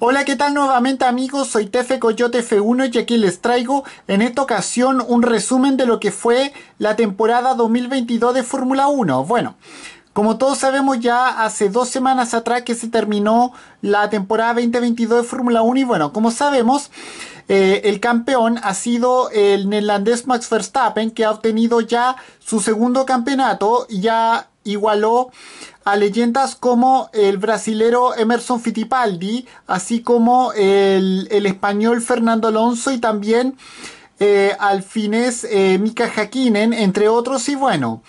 Hola, ¿qué tal nuevamente amigos? Soy Tefe Coyote F1 y aquí les traigo en esta ocasión un resumen de lo que fue la temporada 2022 de Fórmula 1. Bueno, como todos sabemos ya hace dos semanas atrás que se terminó la temporada 2022 de Fórmula 1 y bueno, como sabemos... Eh, el campeón ha sido el neerlandés Max Verstappen, que ha obtenido ya su segundo campeonato, ya igualó a leyendas como el brasilero Emerson Fittipaldi, así como el, español Fernando Alonso y también eh, al finés eh, Mika Hakkinen, entre otros. Y bueno,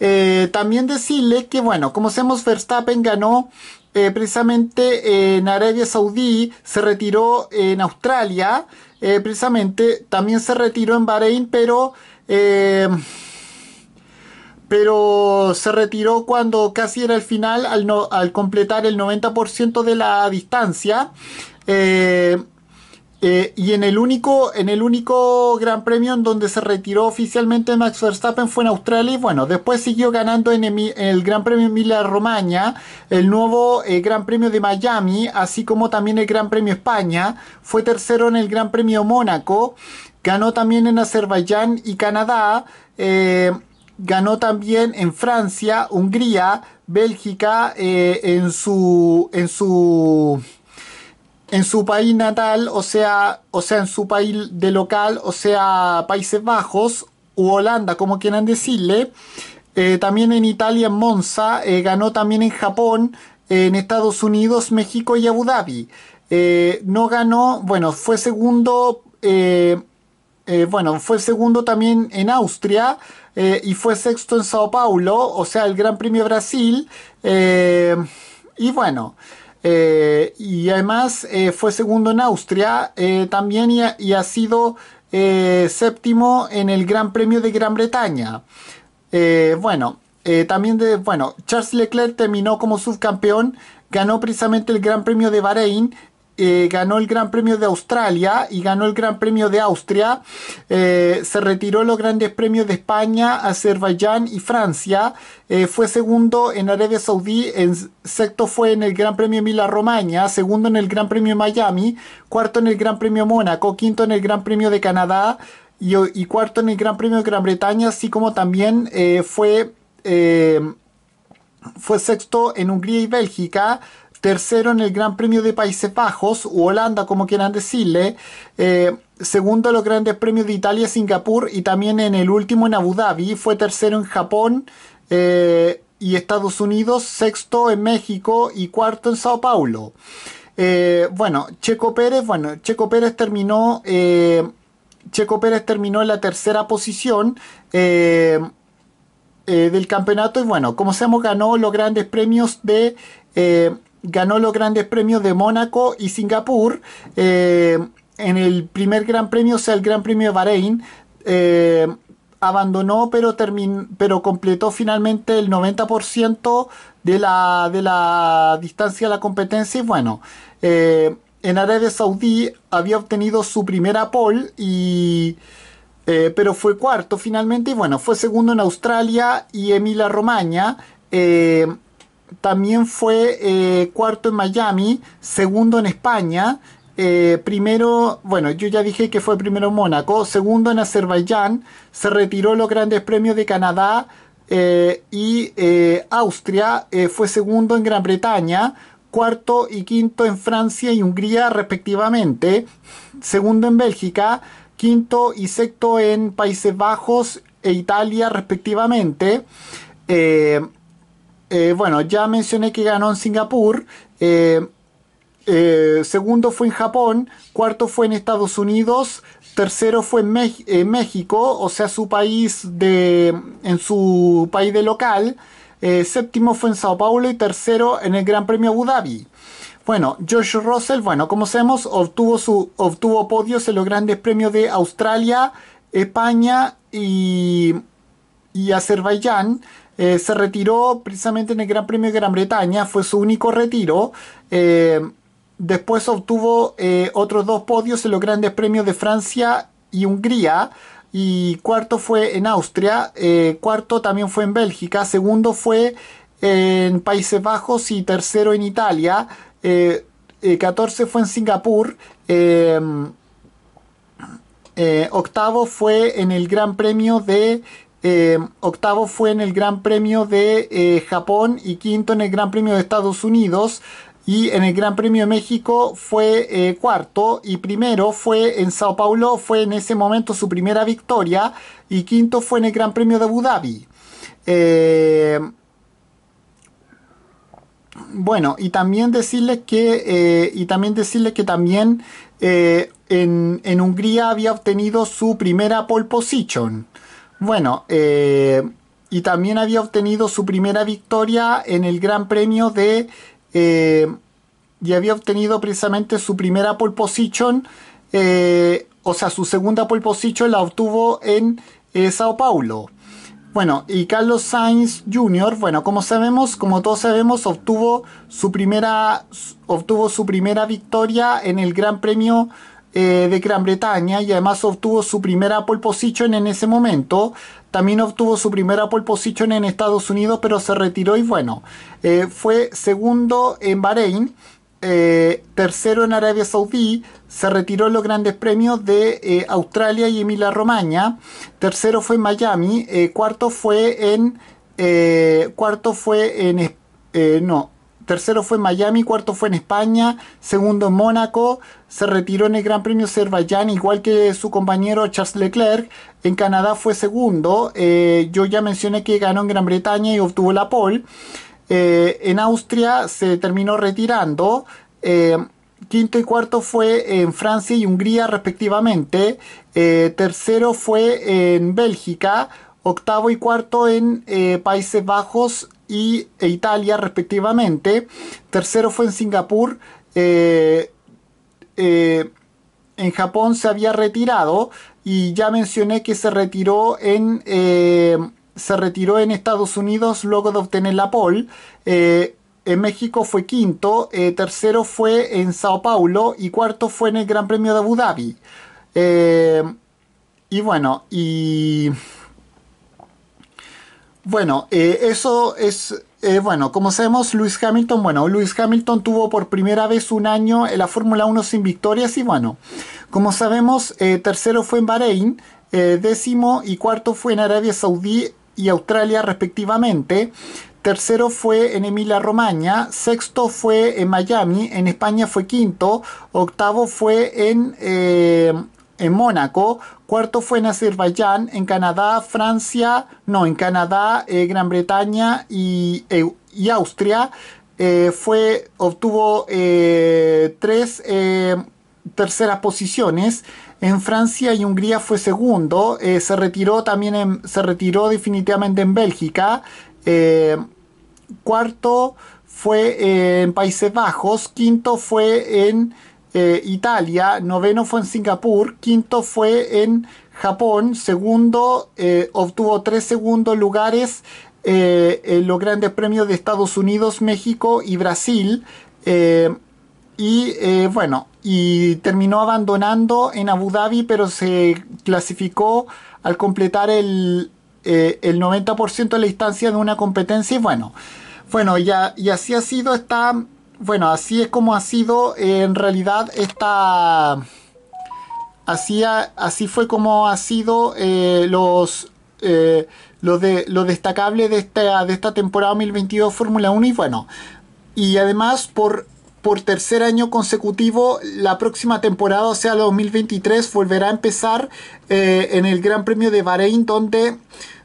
eh, también decirle que, bueno, como sabemos, Verstappen ganó eh, precisamente en Arabia Saudí, se retiró en Australia, precisamente también se retiró en Bahrein, pero pero se retiró cuando casi era el final, al, al completar el 90% de la distancia. Eh, eh, y en el, único, en el único Gran Premio en donde se retiró oficialmente Max Verstappen fue en Australia y bueno, después siguió ganando en, el, Gran Premio Emilia-Romagna, el nuevo eh, Gran Premio de Miami, así como también el Gran Premio España, fue tercero en el Gran Premio Mónaco, ganó también en Azerbaiyán y Canadá ganó también en Francia, Hungría, Bélgica, eh, en su. en su. en su país natal, o sea, o sea, en su país de local, o sea, Países Bajos, u Holanda, como quieran decirle. Eh, también en Italia, en Monza, eh, ganó también en Japón, en Estados Unidos, México y Abu Dhabi. no ganó, bueno, fue segundo eh, bueno, fue segundo también en Austria eh, y fue sexto en Sao Paulo, o sea, el Gran Premio Brasil. Eh, y bueno, y además fue segundo en Austria también y ha, sido séptimo en el Gran Premio de Gran Bretaña. bueno, también de, bueno, Charles Leclerc terminó como subcampeón ganó precisamente el Gran Premio de Bahrein eh, ganó el Gran Premio de Australia y ganó el Gran Premio de Austria. Eh, se retiró los grandes premios de España, Azerbaiyán y Francia. Eh, fue segundo en Arabia Saudí, en, sexto fue en el Gran Premio de Mila romagna segundo en el Gran Premio de Miami, cuarto en el Gran Premio Mónaco, quinto en el Gran Premio de Canadá y, cuarto en el Gran Premio de Gran Bretaña, así como también fue sexto en Hungría y Bélgica, tercero en el Gran Premio de Países Bajos, u Holanda, como quieran decirle, eh, segundo en los Grandes Premios de Italia, Singapur y también en el último en Abu Dhabi, fue tercero en Japón eh, y Estados Unidos, sexto en México y cuarto en Sao Paulo. Eh, bueno, Checo Pérez, bueno, Checo Pérez terminó, Checo Pérez terminó en la tercera posición del campeonato y bueno, como sabemos ganó los grandes premios de ganó los grandes premios de Mónaco y Singapur. Eh, en el primer gran premio, o sea, el gran premio de Bahrein, eh, abandonó, pero, pero completó finalmente el 90% de la, de la distancia a la competencia. Y bueno, eh, en Arabia Saudí había obtenido su primera pole y... pero fue cuarto finalmente y bueno, fue segundo en Australia y Emilia Romagna también fue eh, cuarto en Miami, segundo en España, eh, primero, bueno, yo ya dije que fue primero en Mónaco, segundo en Azerbaiyán, se retiró los grandes premios de Canadá eh, y Austria, fue segundo en Gran Bretaña, cuarto y quinto en Francia y Hungría respectivamente, segundo en Bélgica, quinto y sexto en Países Bajos e Italia respectivamente. Eh, bueno, ya mencioné que ganó en Singapur. Eh, eh, segundo fue en Japón, cuarto fue en Estados Unidos, tercero fue en México, o sea, su país de, en su país de local, séptimo fue en Sao Paulo y tercero en el Gran Premio Abu Dhabi. Bueno, George Russell, bueno, como sabemos, obtuvo, su, obtuvo podios en los grandes premios de Australia, España y, y Azerbaiyán. Eh, se retiró precisamente en el Gran Premio de Gran Bretaña, fue su único retiro. Eh, después obtuvo eh, otros dos podios en los Grandes Premios de Francia y Hungría. Y cuarto fue en Austria, cuarto también fue en Bélgica, segundo fue en Países Bajos y tercero en Italia. 14 fue en Singapur. octavo fue en el Gran Premio de Em, octavo fue en el Gran Premio de eh, Japón y quinto en el Gran Premio de Estados Unidos. Y en el Gran Premio de México fue eh, cuarto y primero fue en Sao Paulo, fue en ese momento su primera victoria y quinto fue en el Gran Premio de Abu Dhabi. Em, bueno, y también decirles que, eh, y también, decirles que también en, en Hungría había obtenido su primera pole position. Bueno, eh, y también había obtenido su primera victoria en el Gran Premio de... Eh, y había obtenido precisamente su primera pole position, eh, o sea, su segunda pole position la obtuvo en Sao Paulo. Bueno, y Carlos Sainz Jr., bueno, como sabemos, como todos sabemos, obtuvo su primera, obtuvo su primera victoria en el Gran Premio eh, de Gran Bretaña y además obtuvo su primera pole position en ese momento. También obtuvo su primera pole position en Estados Unidos, pero se retiró y bueno, eh, fue segundo en Bahrein, eh, tercero en Arabia Saudí, se retiró en los grandes premios de Australia y Emilia Romagna, tercero fue en Miami, cuarto fue en cuarto fue en no tercero fue en Miami, cuarto fue en España, segundo en Mónaco, se retiró en el Gran Premio Azerbaiyán, igual que su compañero Charles Leclerc, en Canadá fue segundo, eh, yo ya mencioné que ganó en Gran Bretaña y obtuvo la pole, eh, en Austria se terminó retirando, eh, quinto y cuarto fue en Francia y Hungría respectivamente, tercero fue en Bélgica, octavo y cuarto en Países Bajos, y, e Italia respectivamente. Tercero fue en Singapur. Eh, eh, en Japón se había retirado y ya mencioné que se retiró en... Eh, se retiró en Estados Unidos luego de obtener la pole. en México fue quinto, tercero fue en Sao Paulo y cuarto fue en el Gran Premio de Abu Dhabi. y bueno, y bueno, eh, eso es, eh, bueno, como sabemos, luis Hamilton, bueno, luis Hamilton tuvo por primera vez un año en la Fórmula 1 sin victorias y bueno, como sabemos, eh, tercero fue en Bahrein, décimo y cuarto fue en Arabia Saudí y Australia respectivamente. Tercero fue en Emilia romaña sexto fue en Miami, en España fue quinto, octavo fue en en Mónaco, cuarto fue en Azerbaiyán, en Canadá, Francia, no, en Canadá, eh, Gran Bretaña y, eh, Austria. Eh, fue, obtuvo tres terceras posiciones. En Francia y Hungría fue segundo. se retiró también, se retiró definitivamente en Bélgica. cuarto fue en Países Bajos. Quinto fue en eh, Italia, noveno fue en Singapur, quinto fue en Japón, segundo eh, obtuvo tres segundos lugares eh, en los grandes premios de Estados Unidos, México y Brasil. y bueno, y terminó abandonando en Abu Dhabi, pero se clasificó al completar el, 90% de la distancia de una competencia. Y bueno, bueno y así ha sido esta, bueno, así es como ha sido en realidad esta... Así, así fue como ha sido eh, los, eh, lo, de, destacable de esta, de esta temporada 2022 Fórmula 1 y bueno, y además por, por tercer año consecutivo la próxima temporada, o sea 2023, volverá a empezar eh, en el Gran Premio de Bahrein donde,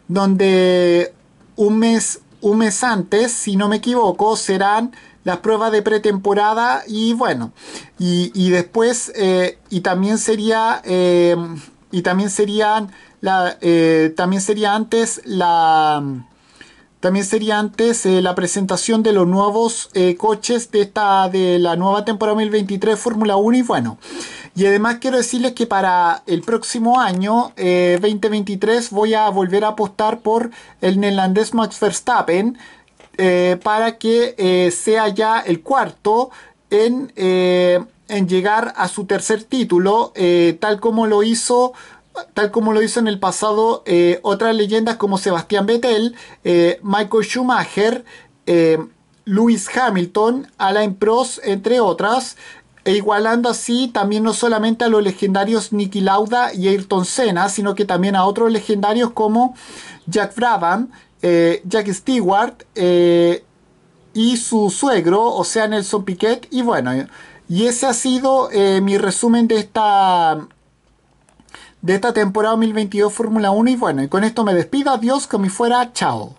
donde un, mes, un mes antes, si no me equivoco, serán las pruebas de pretemporada y bueno, y, después, eh, y también sería, eh, y también serían, la, eh, también sería antes la... También sería antes la presentación de los nuevos coches de, esta, de la nueva temporada 2023 Fórmula 1 y bueno. Y además quiero decirles que para el próximo año 2023 voy a volver a apostar por el neerlandés Max Verstappen eh, para que eh, sea ya el cuarto eh, en, llegar a su tercer título, tal como lo hizo tal como lo hizo en el pasado otras leyendas como Sebastián Vettel, Michael Schumacher, Lewis Hamilton, Alain Prost, entre otras e igualando así también no solamente a los legendarios Nicky Lauda y Ayrton Senna, sino que también a otros legendarios como Jack Brabham, eh, Jack Stewart eh, y su suegro, o sea Nelson Piquet, y bueno, y ese ha sido eh, mi resumen de esta de esta temporada 2022 Fórmula 1 y bueno, y con esto me despido, adiós, me fuera, chao.